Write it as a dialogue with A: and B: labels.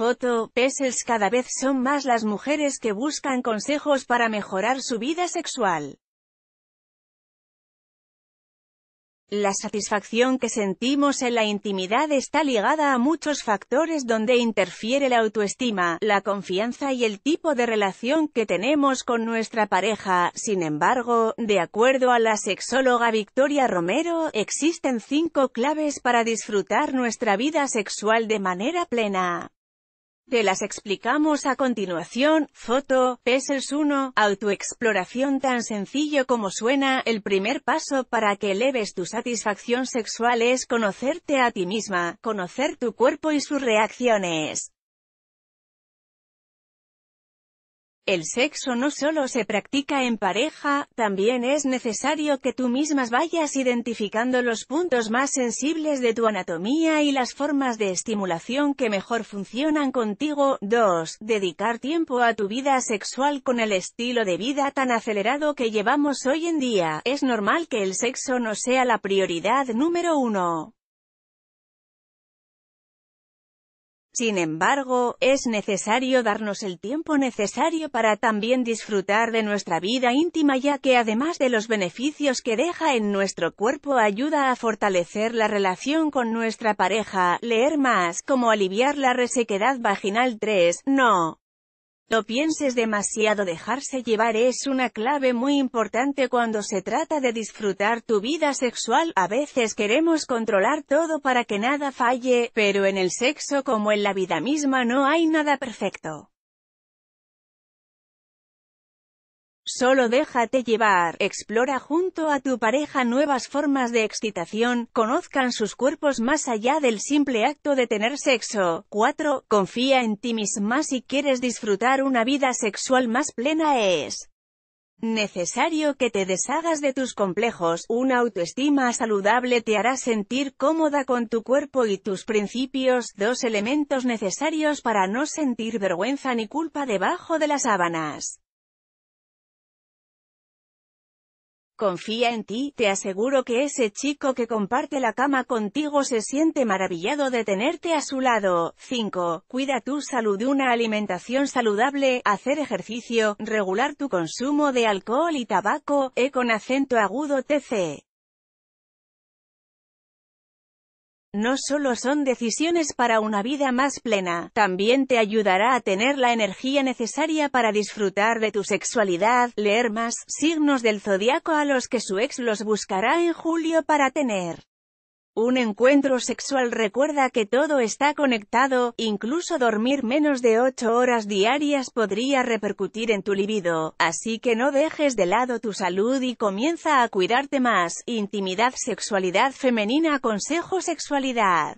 A: Foto, cada vez son más las mujeres que buscan consejos para mejorar su vida sexual. La satisfacción que sentimos en la intimidad está ligada a muchos factores donde interfiere la autoestima, la confianza y el tipo de relación que tenemos con nuestra pareja. Sin embargo, de acuerdo a la sexóloga Victoria Romero, existen cinco claves para disfrutar nuestra vida sexual de manera plena. Te las explicamos a continuación, foto, Ps 1, autoexploración tan sencillo como suena, el primer paso para que eleves tu satisfacción sexual es conocerte a ti misma, conocer tu cuerpo y sus reacciones. El sexo no solo se practica en pareja, también es necesario que tú mismas vayas identificando los puntos más sensibles de tu anatomía y las formas de estimulación que mejor funcionan contigo. 2. Dedicar tiempo a tu vida sexual con el estilo de vida tan acelerado que llevamos hoy en día. Es normal que el sexo no sea la prioridad número uno. Sin embargo, es necesario darnos el tiempo necesario para también disfrutar de nuestra vida íntima ya que además de los beneficios que deja en nuestro cuerpo ayuda a fortalecer la relación con nuestra pareja, leer más, como aliviar la resequedad vaginal 3, no. No pienses demasiado dejarse llevar es una clave muy importante cuando se trata de disfrutar tu vida sexual, a veces queremos controlar todo para que nada falle, pero en el sexo como en la vida misma no hay nada perfecto. Solo déjate llevar, explora junto a tu pareja nuevas formas de excitación, conozcan sus cuerpos más allá del simple acto de tener sexo. 4. Confía en ti misma si quieres disfrutar una vida sexual más plena es necesario que te deshagas de tus complejos, una autoestima saludable te hará sentir cómoda con tu cuerpo y tus principios, dos elementos necesarios para no sentir vergüenza ni culpa debajo de las sábanas. Confía en ti, te aseguro que ese chico que comparte la cama contigo se siente maravillado de tenerte a su lado. 5. Cuida tu salud. Una alimentación saludable, hacer ejercicio, regular tu consumo de alcohol y tabaco, E con acento agudo TC. No solo son decisiones para una vida más plena, también te ayudará a tener la energía necesaria para disfrutar de tu sexualidad, leer más signos del zodiaco a los que su ex los buscará en julio para tener un encuentro sexual recuerda que todo está conectado, incluso dormir menos de 8 horas diarias podría repercutir en tu libido, así que no dejes de lado tu salud y comienza a cuidarte más. Intimidad Sexualidad Femenina Consejo Sexualidad